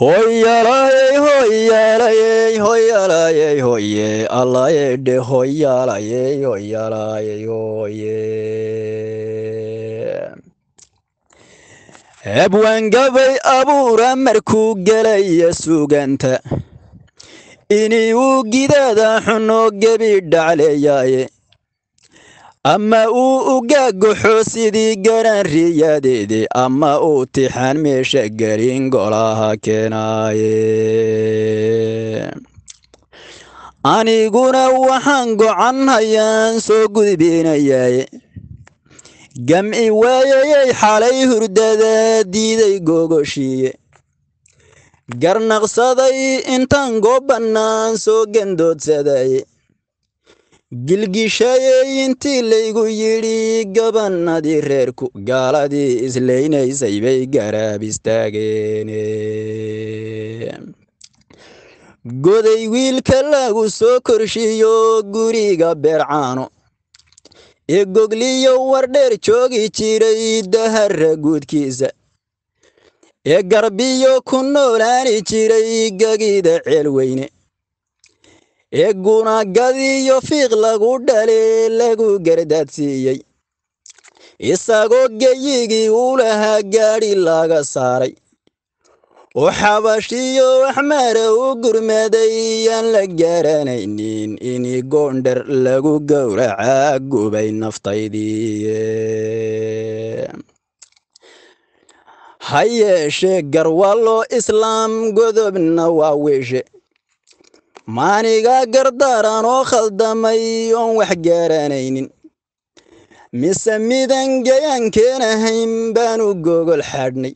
hoyalaayey hoyaalayey hoyaalaayey hoye allaayedhe hoyaalayey hoyaalaayey hoye abwaangabay abuura markuu gelaya suganta inii uu gidaada xuno gebi dhacleeyaaye ama uu uga sidii garaan riyadeede ama uu tixaan meesha gelin golaha keenaaye aniguna waxaan gocan hayaan soo gudbinayaye gamci waayayay xalay hurdada diiday gogoshiiye garnaqsaday intaan goob soo gandoodsadaaye gilgishayey intii laygu yidhi gabanadii reerku gaaladii islaynaysay bay garaab istaageene goday wiilka lagu soo korshiyo guriga beercaano ee gogliyo wardheer joogi jiray dahara guudkiisa ee garbiyo ku noolaani jiray gagida ceel weyne ee gunagadiyo fiiq lagu dhale lagu gardaadsiiyey isagoo geyigii uu lahaa gaadhi laga saaray oo xabashiyo waxmara u gurmaday yaan la gaaranaynin inii goondher lagu gowraca gubay naftaydii ha yeeshe garwallo islaam godobna waa weeshe maaniga gardaaran oo khaldamay oon wax gaaranaynin mise midan gayaankeen ahayn baanu gogol xaadhnay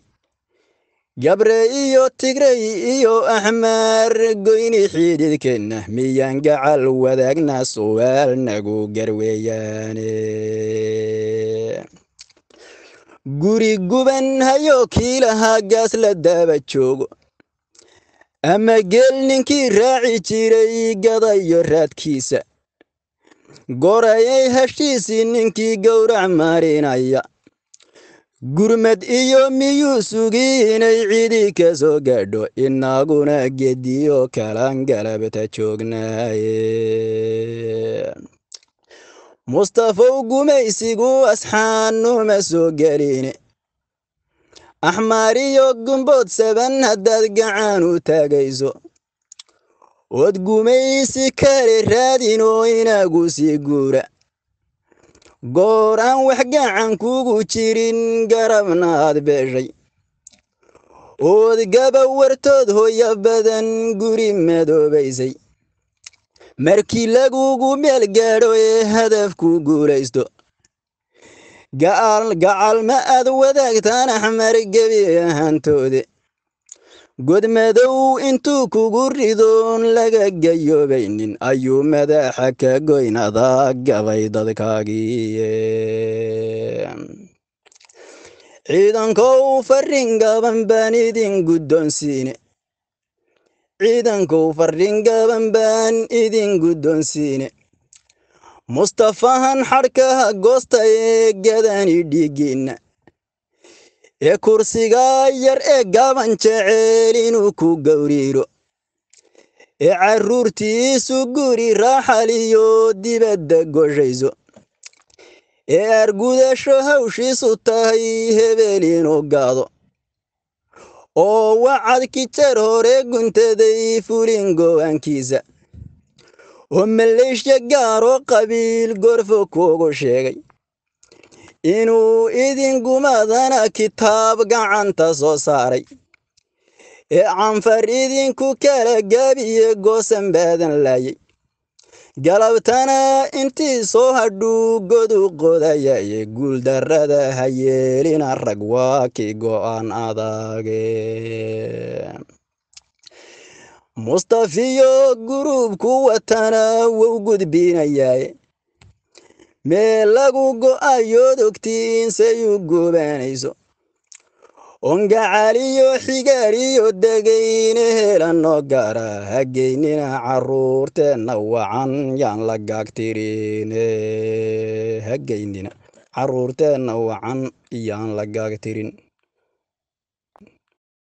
gabre iyo tigrey iyo axmaar goyni xidhiidkeenna miyaan gacal wadaagna suwaal nagu garweeyaane guri guban hayoo kii lahaa gaas la daaba joogo ama geel ninkii raaci jiray gadayo raadkiisa gorayay heshiisii ninkii gowrac marinaya gurmad iyo miyuu sugii inay cidii ka soo gaadho inaguna gediyo kalan galabta joognaaye mustafow gumaysigu asxaanuma soo gelin axmaariyo gumbood saban haddaad gacan u taagayso ood gumaysi kale raadinoo inagu sii guura goor aan wax gacan kugu jirin garabna aad beeshay ood gabawartood hooyo badan guri madoobaysay markii lagugu meel gaadho ee hadafku guulaysto gacal ma aad wadaagtaan axmar gebi ahaantoode godmadow intuu kugu ridoon laga gayoobaynin ayuu madaxa ka goynadaa gabay dadkaagiiye ciidankow farrin gaban baan idin guddoonsiine ciidankow farrin gaban baan idin guddoonsiine mustafahan xadhkaha goosta ee gadani dhiigeenna ee kursiga yar ee gaaban jeceel inuu ku gowriiro ee carruurtiisu guri raaxaliyo dibadda goshayso ee argudasho hawshiisu tahay hebeel inuu gaado oo wacadki jeer hore guntaday fulin go'aankiisa oo maleeshiya gaaroo qabiil gorfo kuugu sheegay inuu idingumadana kitaab gacanta soo saaray ee canfar idinku kala gaabiye goosan baadan laayay galabtana intii soo hadhuugodu qodayayee guuldarrada ha yeelina rag waa kii go'aan adage mustafiyo gurubku watana wou gudbinayaa meel lagu go'ayood ogtiin sayuu goobaanayso ongacaliyo caliyo xigaariyo degayne helanno gaara hageynina caruurteenna wacan yaan la gaagtirine hageynina caruurteenna wacan yaan la gaagtirin